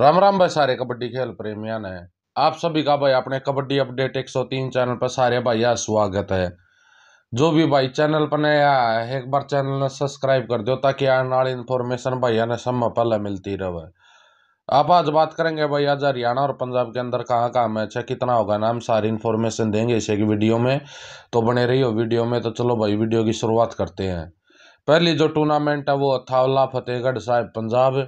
राम राम भाई सारे कबड्डी खेल प्रेमियान है आप सभी का भाई अपने कबड्डी अपडेट 103 चैनल पर सारे भाई यहाँ स्वागत है जो भी भाई चैनल पर नया है एक बार चैनल ने सब्सक्राइब कर दो ताकि आने वाली इन्फॉर्मेशन भाई ने सब पहले मिलती रहे आप आज बात करेंगे भाई आज हरियाणा और पंजाब के अंदर कहाँ कहाँ मैच है कितना होगा नाम सारी इन्फॉर्मेशन देंगे इसे की वीडियो में तो बने रही हो वीडियो में तो चलो भाई वीडियो की शुरुआत करते हैं पहली जो टूर्नामेंट है वो थावला फतेहगढ़ साहिब पंजाब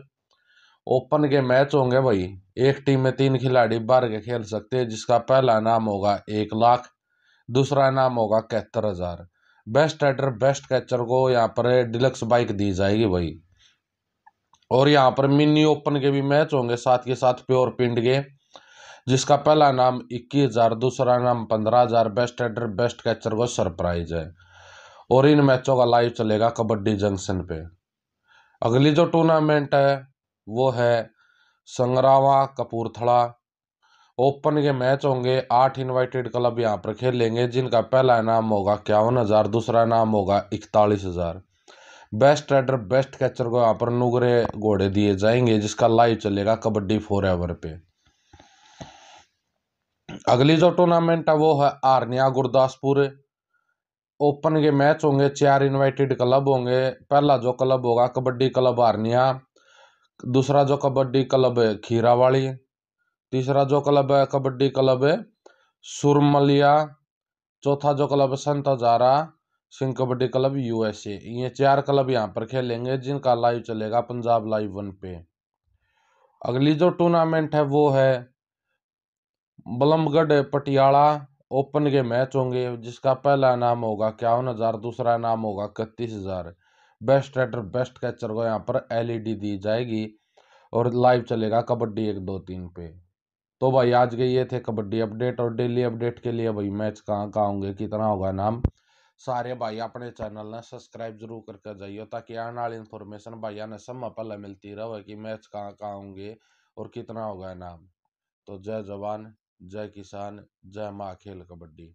ओपन के मैच होंगे भाई एक टीम में तीन खिलाड़ी बार के खेल सकते हैं जिसका पहला नाम होगा एक लाख दूसरा नाम होगा कहत्तर हज़ार बेस्ट राइडर बेस्ट कैचर को यहाँ पर डिलक्स बाइक दी जाएगी भाई और यहाँ पर मिनी ओपन के भी मैच होंगे साथ के साथ प्योर पिंड के जिसका पहला नाम इक्कीस हज़ार दूसरा नाम पंद्रह हज़ार बेस्ट राइडर बेस्ट कैचर को सरप्राइज है और इन मैचों का लाइव चलेगा कबड्डी जंक्शन पे अगली जो टूर्नामेंट है वो है संगरावा कपूरथड़ा ओपन के मैच होंगे आठ इनवाइटेड क्लब यहाँ पर खेलेंगे जिनका पहला इनाम होगा इक्यावन हज़ार दूसरा इनाम होगा इकतालीस हज़ार बेस्ट रेडर बेस्ट कैचर को यहाँ पर नुगरे घोड़े दिए जाएंगे जिसका लाइव चलेगा कबड्डी फोर एवर पे अगली जो टूर्नामेंट है वो है आर्निया गुरदासपुर ओपन के मैच होंगे चार इनवाइटेड क्लब होंगे पहला जो क्लब होगा कबड्डी क्लब आर्निया दूसरा जो कबड्डी क्लब है खीरावाड़ी तीसरा जो क्लब है कबड्डी क्लब है सुरमलिया चौथा जो क्लब है संत हजारा सिंह कबड्डी क्लब यूएसए ये चार क्लब यहाँ पर खेलेंगे जिनका लाइव चलेगा पंजाब लाइव वन पे अगली जो टूर्नामेंट है वो है बलमगढ़ पटियाला ओपन के मैच होंगे जिसका पहला नाम होगा इक्यावन हज़ार दूसरा नाम होगा इकतीस हज़ार बेस्ट रेटर बेस्ट कैचर को यहाँ पर एलईडी दी जाएगी और लाइव चलेगा कबड्डी एक दो तीन पे तो भाई आज के ये थे कबड्डी अपडेट और डेली अपडेट के लिए भाई मैच कहाँ कहाँ होंगे कितना होगा नाम सारे भाई अपने चैनल ने सब्सक्राइब जरूर करके जाइए ताकि आने वाली इन्फॉर्मेशन भाइया ने सब पहले मिलती रहे कि मैच कहाँ कहाँ होंगे और कितना होगा नाम तो जय जवान जय किसान जय माँ खेल कबड्डी